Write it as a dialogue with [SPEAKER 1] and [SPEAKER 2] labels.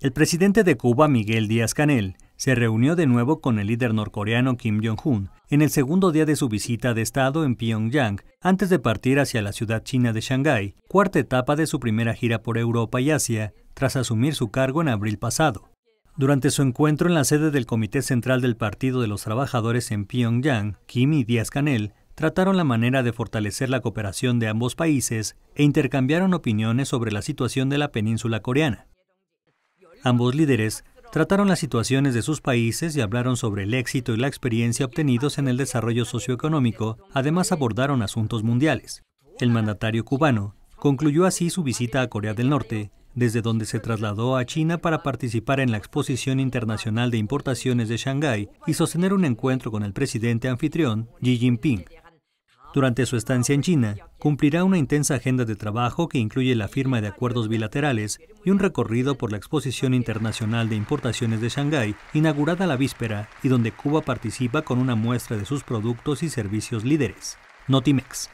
[SPEAKER 1] El presidente de Cuba, Miguel Díaz Canel, se reunió de nuevo con el líder norcoreano Kim Jong-un en el segundo día de su visita de Estado en Pyongyang, antes de partir hacia la ciudad china de Shanghái, cuarta etapa de su primera gira por Europa y Asia, tras asumir su cargo en abril pasado. Durante su encuentro en la sede del Comité Central del Partido de los Trabajadores en Pyongyang, Kim y Díaz-Canel trataron la manera de fortalecer la cooperación de ambos países e intercambiaron opiniones sobre la situación de la península coreana. Ambos líderes trataron las situaciones de sus países y hablaron sobre el éxito y la experiencia obtenidos en el desarrollo socioeconómico, además abordaron asuntos mundiales. El mandatario cubano concluyó así su visita a Corea del Norte, desde donde se trasladó a China para participar en la Exposición Internacional de Importaciones de Shanghái y sostener un encuentro con el presidente anfitrión Xi Jinping. Durante su estancia en China, cumplirá una intensa agenda de trabajo que incluye la firma de acuerdos bilaterales y un recorrido por la Exposición Internacional de Importaciones de Shanghái, inaugurada la víspera y donde Cuba participa con una muestra de sus productos y servicios líderes. Notimex.